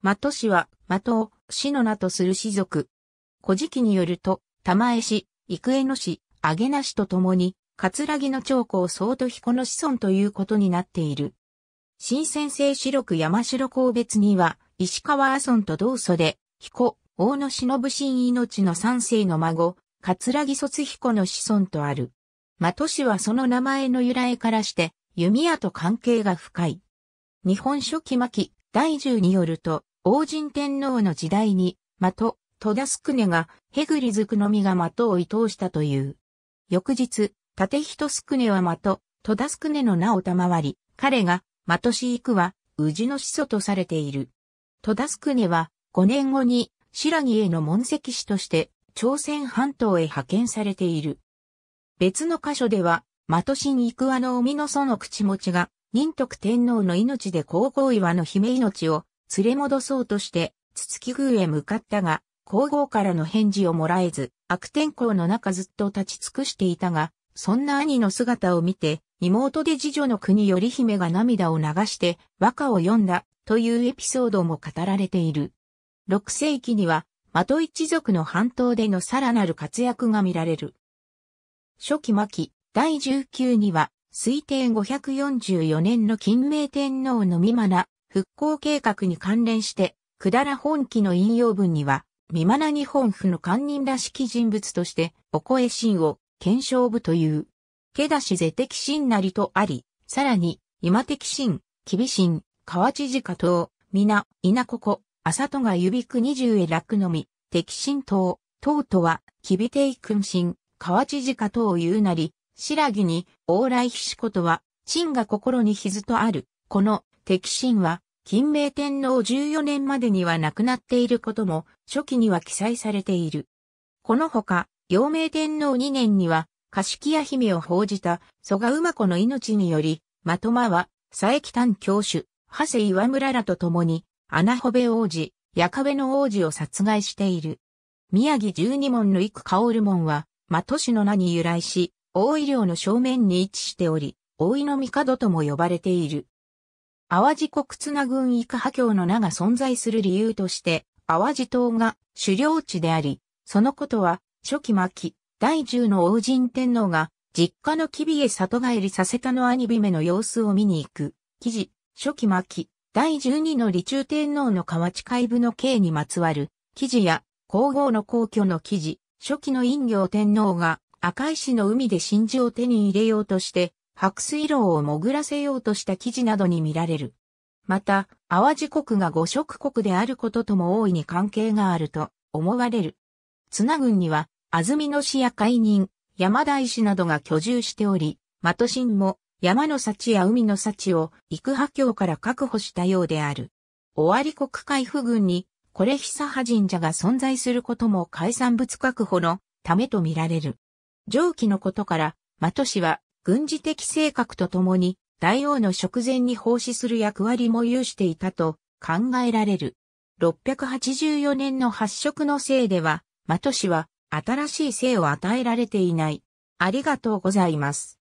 マト氏は、マトを、氏の名とする氏族。古事記によると、玉江氏、幾重野氏、揚げな氏と共に、葛城の長江総と彦の子孫ということになっている。新鮮性四六山城公別には、石川阿孫と同祖で、彦、大野忍神命の三世の孫、葛城卒彦の子孫とある。的氏はその名前の由来からして、弓矢と関係が深い。日本書紀末期、大獣によると、王神天皇の時代に、的、戸田宿根が、へぐりずくのみが的を伊藤したという。翌日、立人宿根は的、戸田宿根の名を賜り、彼が、的飼くは、宇治の始祖とされている。戸田宿根は、5年後に、白木への門跡師として、朝鮮半島へ派遣されている。別の箇所では、的新育和の海の祖の口持ちが、仁徳天皇の命で皇后岩の姫命を連れ戻そうとして、筒木宮へ向かったが、皇后からの返事をもらえず、悪天候の中ずっと立ち尽くしていたが、そんな兄の姿を見て、妹で次女の国頼姫が涙を流して和歌を読んだというエピソードも語られている。6世紀には、的一族の半島でのさらなる活躍が見られる。初期末期、第19には、推定544年の金明天皇のミマ復興計画に関連して、百ら本記の引用文には、ミマ日本府の官人らしき人物として、お声神を、検証部という。けだし是敵神なりとあり、さらに、今的神、厳神、河内地下等、皆、稲ここ、浅戸が指く二十へ楽のみ、敵神等、等とは、きびてい君神、河内地下等言うなり、白木に往来ひしことは、真が心に傷とある。この、敵心は、金明天皇14年までには亡くなっていることも、初期には記載されている。このほか、陽明天皇2年には、式屋姫を報じた、蘇我馬子の命により、まとまは、佐伯丹教主、長谷岩村らと共に、穴穂部王子、矢壁の王子を殺害している。宮城十二門の幾薫門は、的氏の名に由来し、大井領の正面に位置しており、大井の帝とも呼ばれている。淡路国綱軍以下波郷の名が存在する理由として、淡路島が狩猟地であり、そのことは、初期末期、第十の王神天皇が、実家の吉備へ里帰りさせたの兄姫の様子を見に行く、記事、初期末期、第十二の李中天皇の河内海部の刑にまつわる、記事や、皇后の皇居の記事、初期の陰陽天皇が、赤石の海で真珠を手に入れようとして、白水楼を潜らせようとした記事などに見られる。また、淡路国が五色国であることとも大いに関係があると思われる。津軍には、安曇野市や海人、山田石などが居住しており、的神も山の幸や海の幸を幾波郷から確保したようである。尾張国海部軍に、これ久波神社が存在することも海産物確保のためとみられる。上記のことから、マト氏は軍事的性格とともに大王の食前に奉仕する役割も有していたと考えられる。684年の発色のせいでは、マト氏は新しい姓を与えられていない。ありがとうございます。